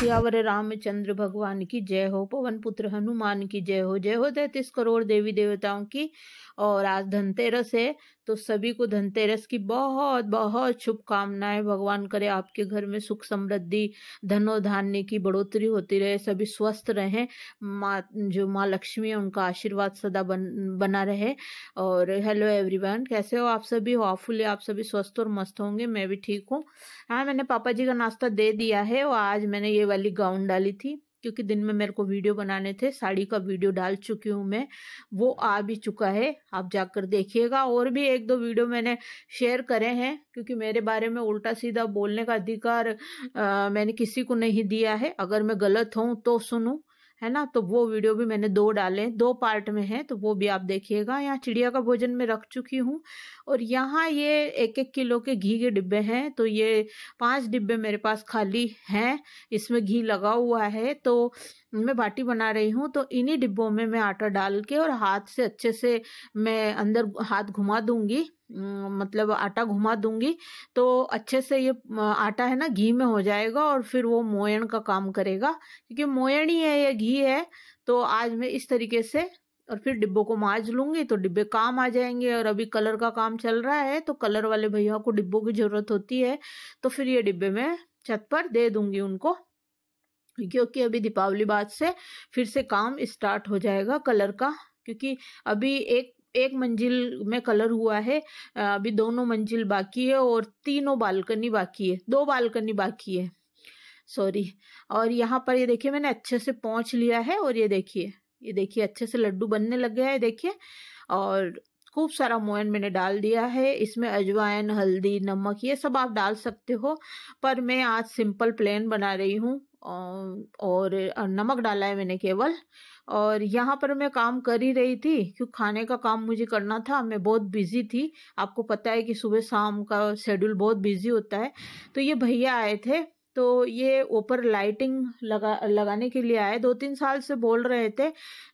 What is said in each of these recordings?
सियावर रामचंद्र भगवान की जय हो पवन पुत्र हनुमान की जय हो जय हो तैतीस करोड़ देवी देवताओं की और आज धनतेरस है तो सभी को धनतेरस की बहुत बहुत शुभकामनाएं भगवान करे आपके घर में सुख समृद्धि धनो धान्य की बढ़ोतरी होती रहे सभी स्वस्थ रहें माँ जो माँ लक्ष्मी है उनका आशीर्वाद सदा बन बना रहे और हेलो एवरीवन कैसे हो आप सभी हॉफुल आप सभी स्वस्थ और मस्त होंगे मैं भी ठीक हूँ हाँ मैंने पापा जी का नाश्ता दे दिया है और आज मैंने ये वाली गाउन डाली थी क्योंकि दिन में मेरे को वीडियो बनाने थे साड़ी का वीडियो डाल चुकी हूँ मैं वो आ भी चुका है आप जाकर देखिएगा और भी एक दो वीडियो मैंने शेयर करे हैं क्योंकि मेरे बारे में उल्टा सीधा बोलने का अधिकार आ, मैंने किसी को नहीं दिया है अगर मैं गलत हूँ तो सुनूँ है ना तो वो वीडियो भी मैंने दो डाले दो पार्ट में है तो वो भी आप देखिएगा यहाँ चिड़िया का भोजन में रख चुकी हूँ और यहाँ ये एक एक किलो के घी के डिब्बे हैं तो ये पांच डिब्बे मेरे पास खाली हैं इसमें घी लगा हुआ है तो मैं बाटी बना रही हूँ तो इन्हीं डिब्बों में मैं आटा डाल के और हाथ से अच्छे से मैं अंदर हाथ घुमा दूंगी मतलब आटा घुमा दूंगी तो अच्छे से ये आटा है ना घी में हो जाएगा और फिर वो मोयन का काम करेगा क्योंकि मोयन ही है या घी है तो आज मैं इस तरीके से और फिर डिब्बों को माज लूंगी तो डिब्बे काम आ जाएंगे और अभी कलर का काम चल रहा है तो कलर वाले भैया को डिब्बों की ज़रूरत होती है तो फिर ये डिब्बे में छत पर दे दूंगी उनको क्योंकि अभी दीपावली बाद से फिर से काम स्टार्ट हो जाएगा कलर का क्योंकि अभी एक एक मंजिल में कलर हुआ है अभी दोनों मंजिल बाकी है और तीनों बालकनी बाकी है दो बालकनी बाकी है सॉरी और यहाँ पर ये देखिए मैंने अच्छे से पहुँच लिया है और ये देखिए ये देखिए अच्छे से लड्डू बनने लग गया है देखिए और खूब सारा मोयन मैंने डाल दिया है इसमें अजवाइन हल्दी नमक ये सब आप डाल सकते हो पर मैं आज सिंपल प्लेन बना रही हूँ और नमक डाला है मैंने केवल और यहाँ पर मैं काम कर ही रही थी क्योंकि खाने का काम मुझे करना था मैं बहुत बिजी थी आपको पता है कि सुबह शाम का शेड्यूल बहुत बिजी होता है तो ये भैया आए थे तो ये ऊपर लाइटिंग लगा लगाने के लिए आए दो तीन साल से बोल रहे थे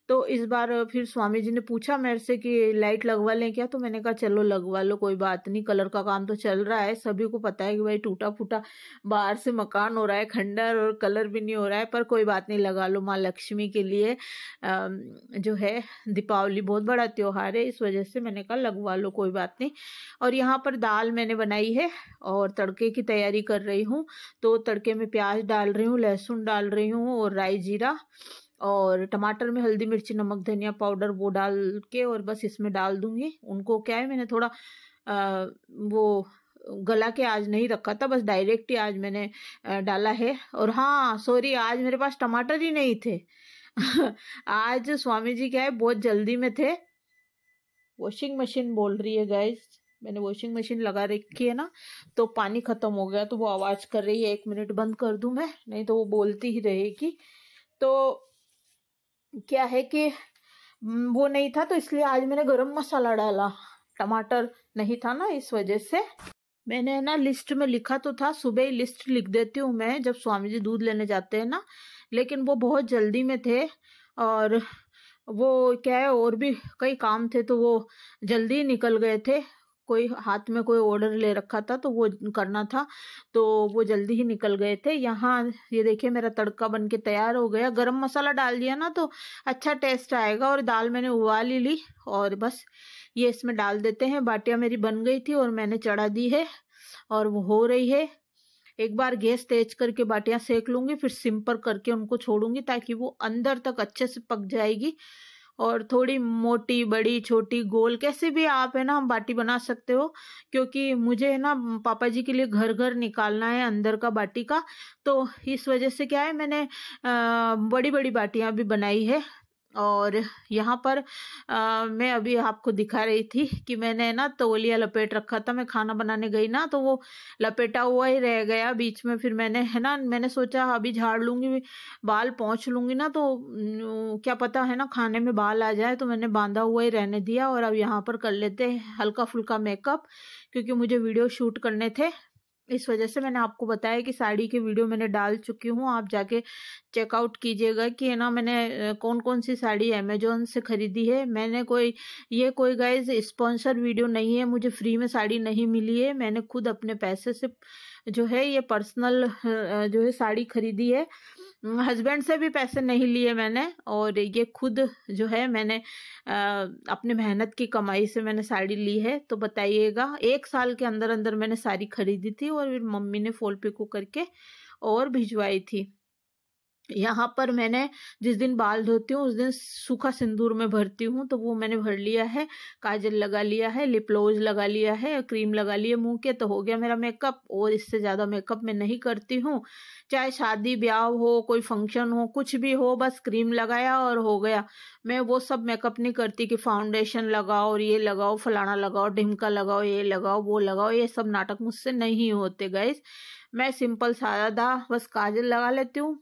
तो इस बार फिर स्वामी जी ने पूछा मेरे से कि लाइट लगवा लें क्या तो मैंने कहा चलो लगवा लो कोई बात नहीं कलर का काम तो चल रहा है सभी को पता है कि भाई टूटा फूटा बाहर से मकान हो रहा है खंडर और कलर भी नहीं हो रहा है पर कोई बात नहीं लगा लो माँ लक्ष्मी के लिए जो है दीपावली बहुत बड़ा त्यौहार है इस वजह से मैंने कहा लगवा लो कोई बात नहीं और यहाँ पर दाल मैंने बनाई है और तड़के की तैयारी कर रही हूँ तो तड़के में प्याज डाल रही हूँ लहसुन डाल रही हूँ और राई जीरा और टमाटर में हल्दी मिर्ची नमक धनिया पाउडर वो डाल के और बस इसमें डाल दूंगी उनको क्या है मैंने थोड़ा आ, वो गला के आज नहीं रखा था बस डायरेक्ट ही आज मैंने डाला है और हाँ सॉरी आज मेरे पास टमाटर ही नहीं थे आज स्वामी जी क्या है बहुत जल्दी में थे वॉशिंग मशीन बोल रही है गैस मैंने वॉशिंग मशीन लगा रखी है ना तो पानी खत्म हो गया तो वो आवाज कर रही है एक मिनट बंद कर दू मैं नहीं तो वो बोलती ही रहेगी तो क्या है कि हम्म, वो नहीं था तो इसलिए आज मैंने गरम मसाला डाला टमाटर नहीं था ना इस वजह से मैंने ना लिस्ट में लिखा तो था सुबह ही लिस्ट लिख देती हूँ मैं जब स्वामी जी दूध लेने जाते हैं ना लेकिन वो बहुत जल्दी में थे और वो क्या है और भी कई काम थे तो वो जल्दी निकल गए थे कोई हाथ में कोई ऑर्डर ले रखा था तो वो करना था तो वो जल्दी ही निकल गए थे यहाँ ये देखिए मेरा तड़का बन के तैयार हो गया गरम मसाला डाल दिया ना तो अच्छा टेस्ट आएगा और दाल मैंने उबाल ही ली और बस ये इसमें डाल देते हैं बाटिया मेरी बन गई थी और मैंने चढ़ा दी है और वो हो रही है एक बार गैस तेज करके बाटियाँ सेक लूँगी फिर सिम पर करके उनको छोड़ूंगी ताकि वो अंदर तक अच्छे से पक जाएगी और थोड़ी मोटी बड़ी छोटी गोल कैसे भी आप है ना बाटी बना सकते हो क्योंकि मुझे है ना पापा जी के लिए घर घर निकालना है अंदर का बाटी का तो इस वजह से क्या है मैंने बड़ी बड़ी बाटियाँ भी बनाई है और यहाँ पर आ, मैं अभी आपको दिखा रही थी कि मैंने ना तौलिया लपेट रखा था मैं खाना बनाने गई ना तो वो लपेटा हुआ ही रह गया बीच में फिर मैंने है ना मैंने सोचा अभी झाड़ लूँगी बाल पहुँच लूँगी ना तो क्या पता है ना खाने में बाल आ जाए तो मैंने बांधा हुआ ही रहने दिया और अब यहाँ पर कर लेते हल्का फुल्का मेकअप क्योंकि मुझे वीडियो शूट करने थे इस वजह से मैंने आपको बताया कि साड़ी की वीडियो मैंने डाल चुकी हूँ आप जाके चेकआउट कीजिएगा कि है ना मैंने कौन कौन सी साड़ी अमेजोन से ख़रीदी है मैंने कोई ये कोई गाइज स्पॉन्सर वीडियो नहीं है मुझे फ्री में साड़ी नहीं मिली है मैंने खुद अपने पैसे से जो है ये पर्सनल जो है साड़ी खरीदी है हस्बैंड से भी पैसे नहीं लिए मैंने और ये खुद जो है मैंने अपने मेहनत की कमाई से मैंने साड़ी ली है तो बताइएगा एक साल के अंदर अंदर मैंने साड़ी खरीदी थी और फिर मम्मी ने फोल पिको करके और भिजवाई थी यहाँ पर मैंने जिस दिन बाल धोती हूँ उस दिन सूखा सिंदूर में भरती हूँ तो वो मैंने भर लिया है काजल लगा लिया है लिपलोज लगा लिया है क्रीम लगा लिया मुंह के तो हो गया मेरा मेकअप और इससे ज़्यादा मेकअप मैं नहीं करती हूँ चाहे शादी ब्याह हो कोई फंक्शन हो कुछ भी हो बस क्रीम लगाया और हो गया मैं वो सब मेकअप नहीं करती कि फाउंडेशन लगाओ और ये लगाओ फलाना लगाओ ढिमका लगाओ ये लगाओ वो लगाओ ये सब नाटक मुझसे नहीं होते गैस मैं सिंपल सादा बस काजल लगा लेती हूँ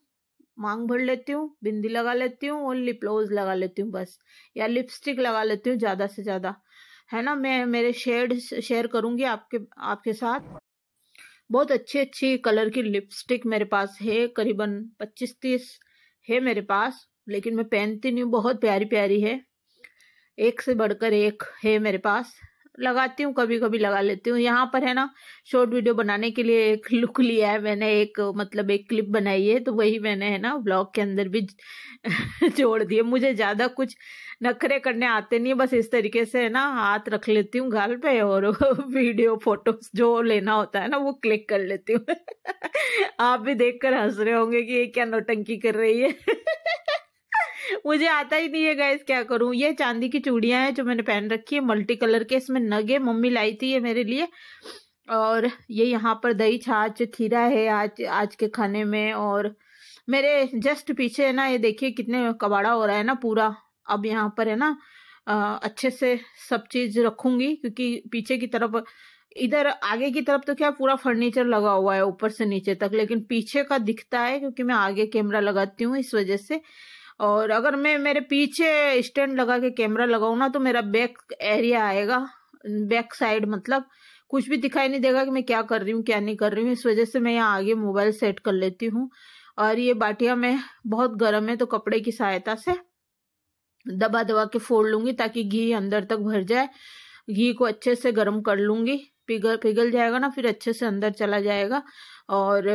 मांग भर लेती हूँ बिंदी लगा लेती हूँ और लिप लोज लगा लेती हूँ बस या लिपस्टिक लगा लेती हूँ ज़्यादा से ज़्यादा है ना मैं मेरे शेड शेयर करूँगी आपके आपके साथ बहुत अच्छी अच्छी कलर की लिपस्टिक मेरे पास है करीबन पच्चीस तीस है मेरे पास लेकिन मैं पहनती नहीं हूँ बहुत प्यारी प्यारी है एक से बढ़कर एक है मेरे पास लगाती हूँ कभी कभी लगा लेती हूँ यहाँ पर है ना शॉर्ट वीडियो बनाने के लिए एक लुक लिया है मैंने एक मतलब एक क्लिप बनाई है तो वही मैंने है ना ब्लॉग के अंदर भी जोड़ दिए मुझे ज़्यादा कुछ नखरे करने आते नहीं बस इस तरीके से है ना हाथ रख लेती हूँ गाल पे और वीडियो फोटो जो लेना होता है ना वो क्लिक कर लेती हूँ आप भी कर हंस रहे होंगे कि ये क्या नोटंकी कर रही है मुझे आता ही नहीं है गैस क्या करूँ ये चांदी की चूड़ियाँ हैं जो मैंने पहन रखी है मल्टी कलर के इसमें नगे मम्मी लाई थी ये मेरे लिए और ये यहाँ पर दही छाछ खीरा है आज आज के खाने में और मेरे जस्ट पीछे है ना ये देखिए कितने कबाड़ा हो रहा है ना पूरा अब यहाँ पर है ना अच्छे से सब चीज रखूंगी क्योंकि पीछे की तरफ इधर आगे की तरफ तो क्या पूरा फर्नीचर लगा हुआ है ऊपर से नीचे तक लेकिन पीछे का दिखता है क्योंकि मैं आगे कैमरा लगाती हूँ इस वजह से और अगर मैं मेरे पीछे स्टैंड लगा के कैमरा लगाऊँ ना तो मेरा बैक एरिया आएगा बैक साइड मतलब कुछ भी दिखाई नहीं देगा कि मैं क्या कर रही हूँ क्या नहीं कर रही हूँ इस वजह से मैं यहाँ आगे मोबाइल सेट कर लेती हूँ और ये बाटिया में बहुत गर्म है तो कपड़े की सहायता से दबा दबा के फोड़ लूंगी ताकि घी अंदर तक भर जाए घी को अच्छे से गर्म कर लूंगी पिघल पिघल जाएगा ना फिर अच्छे से अंदर चला जाएगा और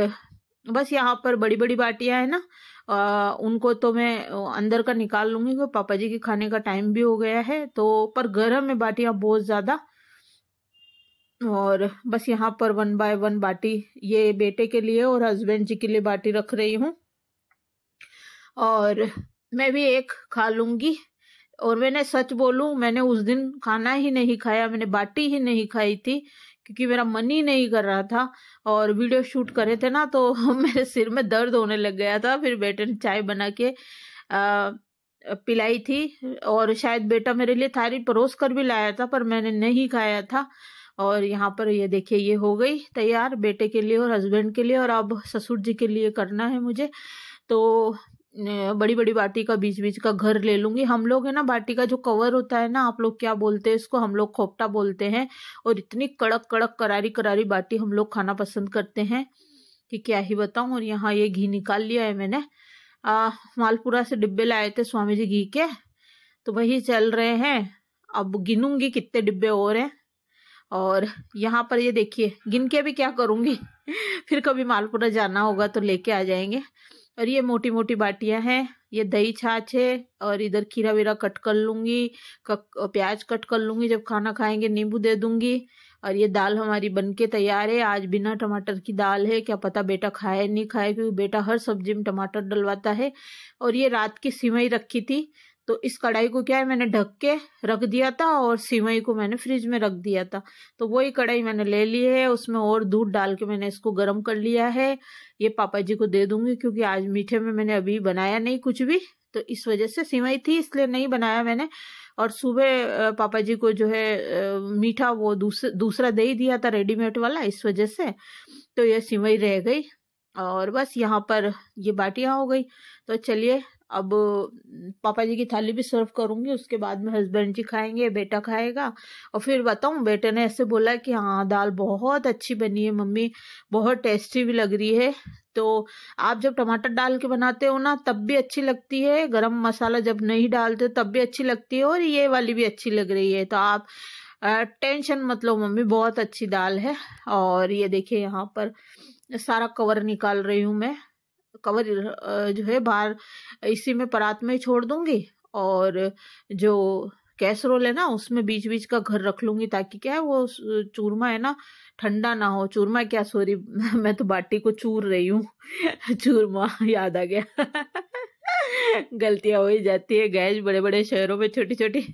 बस यहाँ पर बड़ी बड़ी बाटियाँ है ना आ, उनको तो मैं अंदर का निकाल लूंगी क्योंकि पापा जी के खाने का टाइम भी हो गया है तो पर गर्म है बाटियाँ बहुत ज़्यादा और बस यहाँ पर वन बाय वन बाटी ये बेटे के लिए और हस्बैंड जी के लिए बाटी रख रही हूँ और मैं भी एक खा लूंगी और मैंने सच बोलू मैंने उस दिन खाना ही नहीं खाया मैंने बाटी ही नहीं खाई थी क्योंकि मेरा मन ही नहीं कर रहा था और वीडियो शूट करे थे ना तो मेरे सिर में दर्द होने लग गया था फिर बेटे ने चाय बना के पिलाई थी और शायद बेटा मेरे लिए थारी परोस कर भी लाया था पर मैंने नहीं खाया था और यहाँ पर ये देखिए ये हो गई तैयार बेटे के लिए और हस्बैंड के लिए और अब ससुर जी के लिए करना है मुझे तो बड़ी बड़ी बाटी का बीच बीच का घर ले लूंगी हम लोग है ना बाटी का जो कवर होता है ना आप लोग क्या बोलते हैं इसको हम लोग खोपटा बोलते हैं और इतनी कड़क कड़क करारी करारी बाटी हम लोग खाना पसंद करते हैं कि क्या ही बताऊं और यहाँ ये घी निकाल लिया है मैंने आ, मालपुरा से डिब्बे लाए थे स्वामी जी घी के तो वही चल रहे हैं अब गिनूंगी कितने डिब्बे और हैं और यहाँ पर ये देखिए गिन के भी क्या करूँगी फिर कभी मालपुरा जाना होगा तो लेके आ जाएंगे और ये मोटी मोटी बाटियां हैं ये दही छाछ है और इधर खीरा वीरा कट कर लूँगी प्याज कट कर लूँगी जब खाना खाएंगे नींबू दे दूँगी और ये दाल हमारी बन के तैयार है आज बिना टमाटर की दाल है क्या पता बेटा खाए नहीं खाए क्योंकि बेटा हर सब्जी में टमाटर डलवाता है और ये रात की सिमई रखी थी तो इस कढ़ाई को क्या है मैंने ढक के रख दिया था और सिवई को मैंने फ्रिज में रख दिया था तो वही कढ़ाई मैंने ले ली है उसमें और दूध डाल के मैंने इसको गर्म कर लिया है ये पापा जी को दे दूंगी क्योंकि आज मीठे में मैंने अभी बनाया नहीं कुछ भी तो इस वजह से सिवई थी इसलिए नहीं बनाया मैंने और सुबह पापा जी को जो है मीठा वो दूस, दूसरा दे ही दिया था रेडीमेड वाला इस वजह से तो यह सिवई रह गई और बस यहाँ पर ये बाटियाँ हो गई तो चलिए अब पापा जी की थाली भी सर्व करूँगी उसके बाद में हस्बैंड जी खाएंगे बेटा खाएगा और फिर बताऊँ बेटे ने ऐसे बोला कि हाँ दाल बहुत अच्छी बनी है मम्मी बहुत टेस्टी भी लग रही है तो आप जब टमाटर डाल के बनाते हो ना तब भी अच्छी लगती है गरम मसाला जब नहीं डालते तब भी अच्छी लगती है और ये वाली भी अच्छी लग रही है तो आप टेंशन मत लो मम्मी बहुत अच्छी दाल है और ये देखिए यहाँ पर सारा कवर निकाल रही हूँ मैं कवर जो है बाहर इसी में परात में छोड़ दूंगी और जो कैसरोल है ना उसमें बीच बीच का घर रख लूंगी ताकि क्या है वो चूरमा है ना ठंडा ना हो चूरमा क्या सॉरी मैं तो बाटी को चूर रही हूँ चूरमा याद आ गया गलतियां हो ही जाती है गैज बड़े बड़े शहरों में छोटी छोटी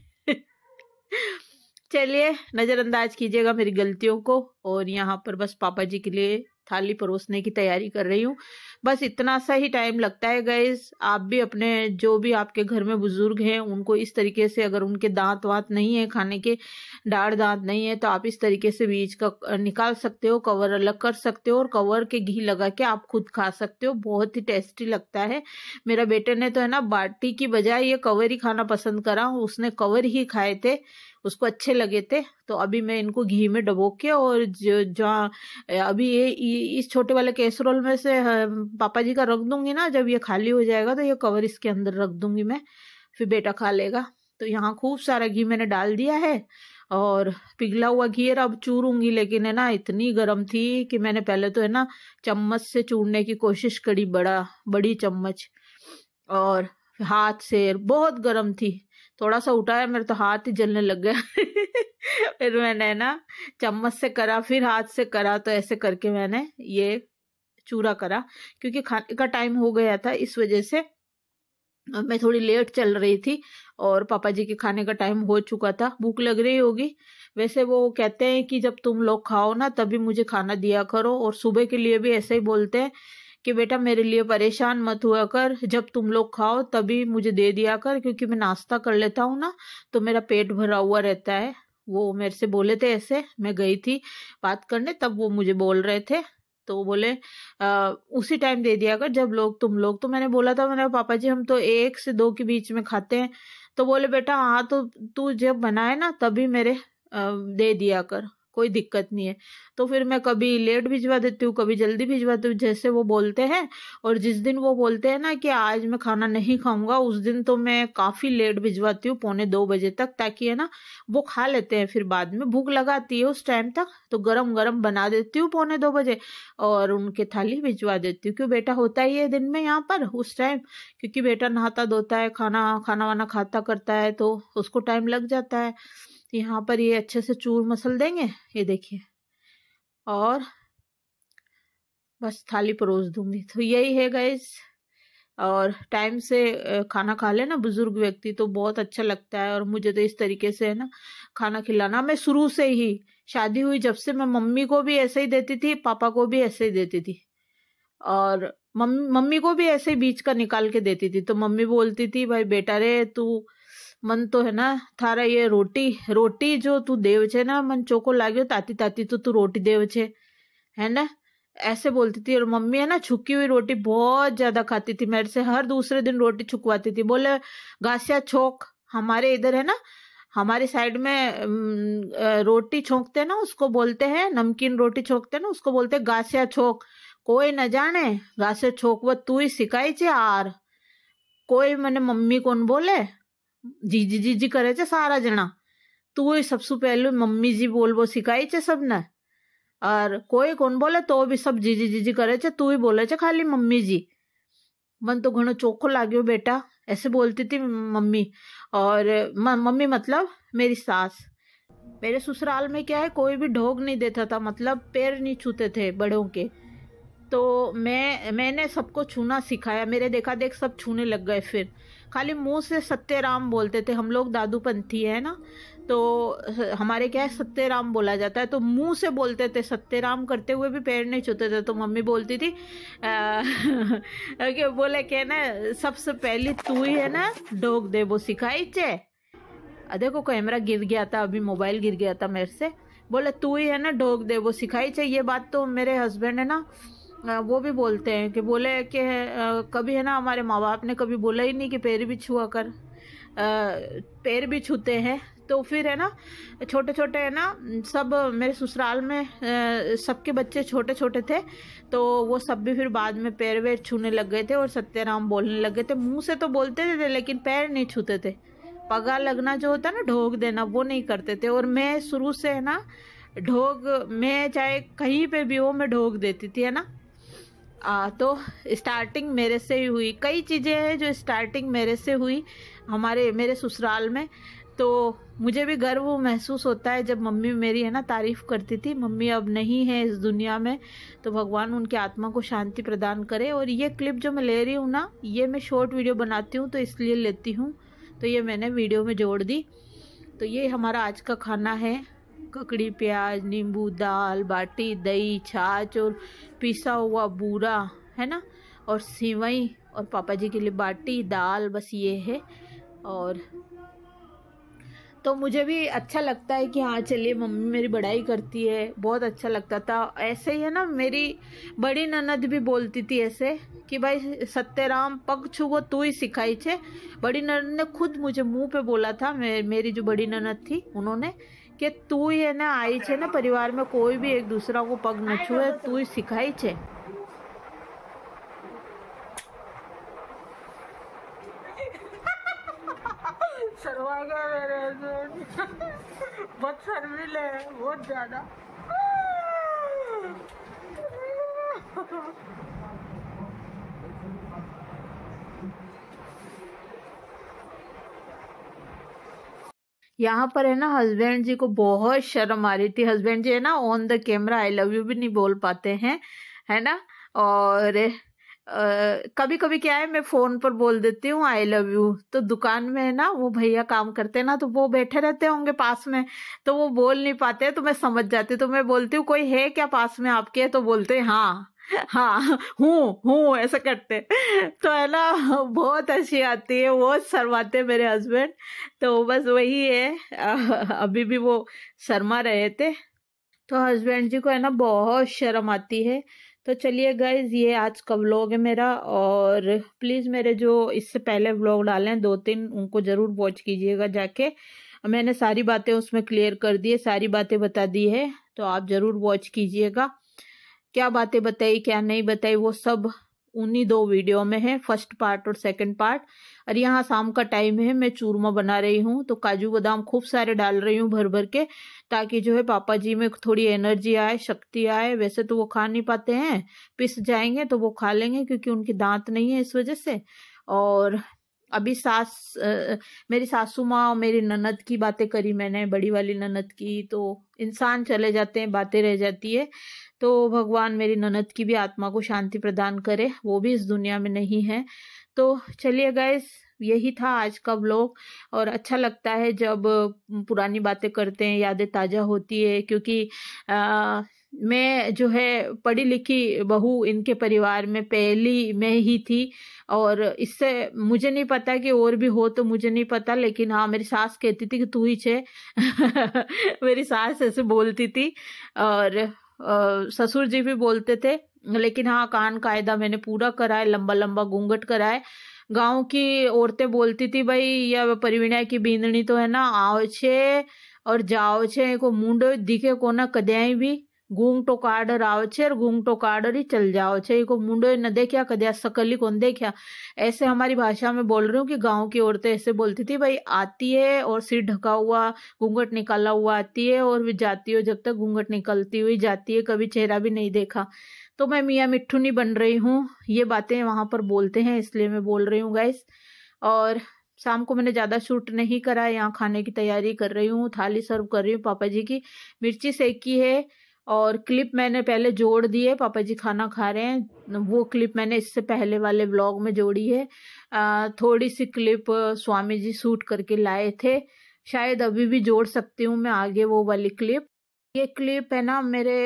चलिए नज़रअंदाज कीजिएगा मेरी गलतियों को और यहाँ पर बस पापा जी के लिए थाली परोसने की तैयारी कर रही हूँ बस इतना सा ही टाइम लगता है गैस आप भी अपने जो भी आपके घर में बुजुर्ग हैं उनको इस तरीके से अगर उनके दांत वात नहीं है खाने के डाढ़ दांत नहीं है तो आप इस तरीके से बीज का निकाल सकते हो कवर अलग कर सकते हो और कवर के घी लगा के आप खुद खा सकते हो बहुत ही टेस्टी लगता है मेरा बेटे ने तो है ना बाटी की बजाय ये कवर ही खाना पसंद करा उसने कवर ही खाए थे उसको अच्छे लगे थे तो अभी मैं इनको घी में डबो के और जो जहाँ अभी ये इस छोटे वाले कैसरोल में से पापा जी का रख दूंगी ना जब ये खाली हो जाएगा तो ये कवर इसके अंदर रख दूंगी मैं फिर बेटा खा लेगा तो यहाँ खूब सारा घी मैंने डाल दिया है और पिघला हुआ घी अब चूरूंगी लेकिन है ना इतनी गर्म थी कि मैंने पहले तो है ना चम्मच से चूरने की कोशिश करी बड़ा बड़ी चम्मच और हाथ से बहुत गर्म थी थोड़ा सा उठाया मेरे तो हाथ ही जलने लग गया फिर मैंने ना चम्मच से करा फिर हाथ से करा तो ऐसे करके मैंने ये चूरा करा क्योंकि खाने का टाइम हो गया था इस वजह से मैं थोड़ी लेट चल रही थी और पापा जी के खाने का टाइम हो चुका था भूख लग रही होगी वैसे वो कहते हैं कि जब तुम लोग खाओ ना तभी मुझे खाना दिया करो और सुबह के लिए भी ऐसे ही बोलते हैं कि बेटा मेरे लिए परेशान मत हुआ कर जब तुम लोग खाओ तभी मुझे दे दिया कर क्योंकि मैं नाश्ता कर लेता हूँ ना तो मेरा पेट भरा हुआ रहता है वो मेरे से बोले थे ऐसे मैं गई थी बात करने तब वो मुझे बोल रहे थे तो वो बोले आ, उसी टाइम दे दिया कर जब लोग तुम लोग तो मैंने बोला था मैंने पापा जी हम तो एक से दो के बीच में खाते हैं तो बोले बेटा हाँ तो तू जब बनाए ना तभी मेरे आ, दे दिया कर कोई दिक्कत नहीं है तो फिर मैं कभी लेट भिजवा देती हूँ कभी जल्दी भिजवाती हूँ जैसे वो बोलते हैं और जिस दिन वो बोलते हैं ना कि आज मैं खाना नहीं खाऊंगा उस दिन तो मैं काफ़ी लेट भिजवाती हूँ पौने दो बजे तक ताकि है ना वो खा लेते हैं फिर बाद में भूख लगाती है उस टाइम तक तो गर्म गरम बना देती हूँ पौने दो बजे और उनके थाली भिजवा देती हूँ क्यों बेटा होता ही है दिन में यहाँ पर उस टाइम क्योंकि बेटा नहाता धोता है खाना खाना वाना खाता करता है तो उसको टाइम लग जाता है यहाँ पर ये अच्छे से चूर मसल देंगे ये देखिए और बस थाली परोस दूंगी तो यही है गैस और टाइम से खाना खा लेना बुजुर्ग व्यक्ति तो बहुत अच्छा लगता है और मुझे तो इस तरीके से है ना खाना खिलाना मैं शुरू से ही शादी हुई जब से मैं मम्मी को भी ऐसे ही देती थी पापा को भी ऐसे ही देती थी और मम्मी मम्मी को भी ऐसे ही बीच का निकाल के देती थी तो मम्मी बोलती थी भाई बेटा रे तू मन तो है ना थारा ये रोटी रोटी जो तू देव छे ना मन चोको लागे ताती ताती तो तू रोटी देव छे है ना ऐसे बोलती थी और मम्मी है ना छुकी हुई रोटी बहुत ज्यादा खाती थी मेरे से हर दूसरे दिन रोटी छुकवाती थी बोले घासिया छोक हमारे इधर है ना हमारी साइड में रोटी छोंकते ना उसको बोलते हैं नमकीन रोटी छोंकते ना उसको बोलते गासिया छोक कोई न जाने गासिया छोक वो तू ही सिखाई चे आर कोई मैंने मम्मी कौन बोले जी જીજી કરે છે સારા જણા તું સબસુ પહેલું जी બોલવો શીખાય છે સબને और कोई कौन बोले तो भी सब जी जी करे छे तू ही बोले छे खाली मम्मी जी मन तो घणो चोखो लागो बेटा ऐसे बोलती थी मम्मी और म, मम्मी मतलब मेरी सास मेरे ससुराल में क्या है कोई भी ढोग नहीं देता था मतलब पैर नहीं छूते थे बड़ों के तो मैं मैंने सबको छूना सिखाया मेरे देखा देख सब छूने लग गए फिर खाली मुंह से सत्यराम बोलते थे हम लोग दादूपंथी है ना तो हमारे क्या है सत्यराम बोला जाता है तो मुंह से बोलते थे सत्यराम करते हुए भी पैर नहीं छूते थे तो मम्मी बोलती थी कि बोले के ना सबसे पहली तू ही है ना डोग दे वो सिखाई चे देखो कैमरा गिर गया था अभी मोबाइल गिर गया था मेरे से बोले तू ही है ना डोग दे वो सिखाई चाहिए ये बात तो मेरे हस्बैंड है ना वो भी बोलते हैं कि बोले कि कभी है ना हमारे माँ बाप ने कभी बोला ही नहीं कि पैर भी छुआ कर पैर भी छूते हैं तो फिर है ना छोटे छोटे है ना सब मेरे ससुराल में सबके बच्चे छोटे छोटे थे तो वो सब भी फिर बाद में पैर वैर छूने लग गए थे और सत्यराम बोलने लग गए थे मुंह से तो बोलते थे, थे लेकिन पैर नहीं छूते थे पगा लगना जो होता है ना ढोक देना वो नहीं करते थे और मैं शुरू से है ना ढोक मैं चाहे कहीं पे भी हो मैं ढोक देती थी है ना आ, तो स्टार्टिंग मेरे से ही हुई कई चीज़ें हैं जो स्टार्टिंग मेरे से हुई हमारे मेरे ससुराल में तो मुझे भी गर्व महसूस होता है जब मम्मी मेरी है ना तारीफ़ करती थी मम्मी अब नहीं है इस दुनिया में तो भगवान उनकी आत्मा को शांति प्रदान करे और ये क्लिप जो मैं ले रही हूँ ना ये मैं शॉर्ट वीडियो बनाती हूँ तो इसलिए लेती हूँ तो ये मैंने वीडियो में जोड़ दी तो ये हमारा आज का खाना है ककड़ी प्याज नींबू दाल बाटी दही छाछ और पिसा हुआ बूरा है ना और सिवई और पापा जी के लिए बाटी दाल बस ये है और तो मुझे भी अच्छा लगता है कि हाँ चलिए मम्मी मेरी बड़ाई करती है बहुत अच्छा लगता था ऐसे ही है ना मेरी बड़ी ननद भी बोलती थी ऐसे कि भाई सत्यराम पग वो तू ही सिखाई छे बड़ी ननद ने खुद मुझे मुंह पे बोला था मे, मेरी जो बड़ी ननद थी उन्होंने કે તું એને આવી છે ને પરિવારમાં કોઈ બી એક દૂસરા કો પગ ન છુએ તું શીખાય છે शर्मागा मेरे बहुत शर्मिल है बहुत ज़्यादा यहाँ पर है ना हस्बैंड जी को बहुत शर्म आ रही थी हस्बैंड जी है ना on the camera I love you भी नहीं बोल पाते हैं है ना और कभी कभी क्या है मैं फोन पर बोल देती हूँ आई लव यू तो दुकान में है ना वो भैया काम करते हैं ना तो वो बैठे रहते होंगे पास में तो वो बोल नहीं पाते तो मैं समझ जाती तो मैं बोलती हूँ कोई है क्या पास में आपके तो बोलते हाँ हाँ हूँ हूँ ऐसा करते तो है ना बहुत अच्छी आती है वो शर्माते मेरे हस्बैंड तो बस वही है अभी भी वो शर्मा रहे थे तो हस्बैंड जी को है ना बहुत शर्म आती है तो चलिए गाइज ये आज का व्लॉग है मेरा और प्लीज़ मेरे जो इससे पहले व्लॉग डाले हैं दो तीन उनको ज़रूर वॉच कीजिएगा जाके मैंने सारी बातें उसमें क्लियर कर दी है सारी बातें बता दी है तो आप ज़रूर वॉच कीजिएगा क्या बातें बताई क्या नहीं बताई वो सब उन्हीं दो वीडियो में है फर्स्ट पार्ट और सेकंड पार्ट और यहाँ शाम का टाइम है मैं चूरमा बना रही हूँ तो काजू बादाम खूब सारे डाल रही हूँ भर भर के ताकि जो है पापा जी में थोड़ी एनर्जी आए शक्ति आए वैसे तो वो खा नहीं पाते हैं पिस जाएंगे तो वो खा लेंगे क्योंकि उनके दांत नहीं है इस वजह से और अभी सास आ, मेरी सासू माँ और मेरी ननद की बातें करी मैंने बड़ी वाली ननद की तो इंसान चले जाते हैं बातें रह जाती है तो भगवान मेरी ननद की भी आत्मा को शांति प्रदान करे वो भी इस दुनिया में नहीं है तो चलिए गए यही था आज का ब्लॉग और अच्छा लगता है जब पुरानी बातें करते हैं यादें ताज़ा होती है क्योंकि आ, मैं जो है पढ़ी लिखी बहू इनके परिवार में पहली मैं ही थी और इससे मुझे नहीं पता कि और भी हो तो मुझे नहीं पता लेकिन हाँ मेरी सास कहती थी कि तू ही छे मेरी सास ऐसे बोलती थी और ससुर जी भी बोलते थे लेकिन हाँ कान कायदा मैंने पूरा करा है लंबा लंबा घूंघट कराए गांव की औरतें बोलती थी भाई यह परिवीण की बींदनी तो है ना आओ छे और जाओ छे को मुंडो दिखे को ना कद्याई भी ઘૂંઘટો કાડર આવે और ઘૂંઘટો काडर ही चल जाओ छे को मुंडो न देखा कद्या सकली कौन देखा ऐसे हमारी भाषा में बोल रही हूँ कि गांव की औरतें ऐसे बोलती थी भाई आती है और सिर ढका हुआ घूंघट निकाला हुआ आती है और भी जाती हो जब तक घूंघट निकलती हुई जाती है कभी चेहरा भी नहीं देखा तो मैं मियाँ मिट्ठू नहीं बन रही हूँ ये बातें वहाँ पर बोलते हैं इसलिए मैं बोल रही हूँ गाइस और शाम को मैंने ज़्यादा शूट नहीं करा यहाँ खाने की तैयारी कर रही हूँ थाली सर्व कर रही हूँ पापा जी की मिर्ची सेकी है और क्लिप मैंने पहले जोड़ दी है पापा जी खाना खा रहे हैं वो क्लिप मैंने इससे पहले वाले व्लॉग में जोड़ी है आ, थोड़ी सी क्लिप स्वामी जी सूट करके लाए थे शायद अभी भी जोड़ सकती हूँ मैं आगे वो वाली क्लिप ये क्लिप है ना मेरे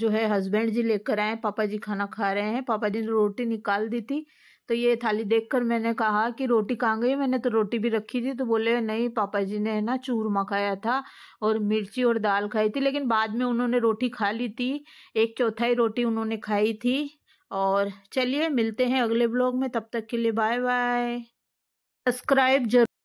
जो है हस्बैंड जी लेकर आए पापा जी खाना खा रहे हैं पापा जी ने रोटी निकाल दी थी तो ये थाली देखकर मैंने कहा कि रोटी कहाँ गई मैंने तो रोटी भी रखी थी तो बोले नहीं पापा जी ने है ना चूरमा खाया था और मिर्ची और दाल खाई थी लेकिन बाद में उन्होंने रोटी खा ली थी एक चौथाई रोटी उन्होंने खाई थी और चलिए मिलते हैं अगले ब्लॉग में तब तक के लिए बाय बाय सब्सक्राइब जरूर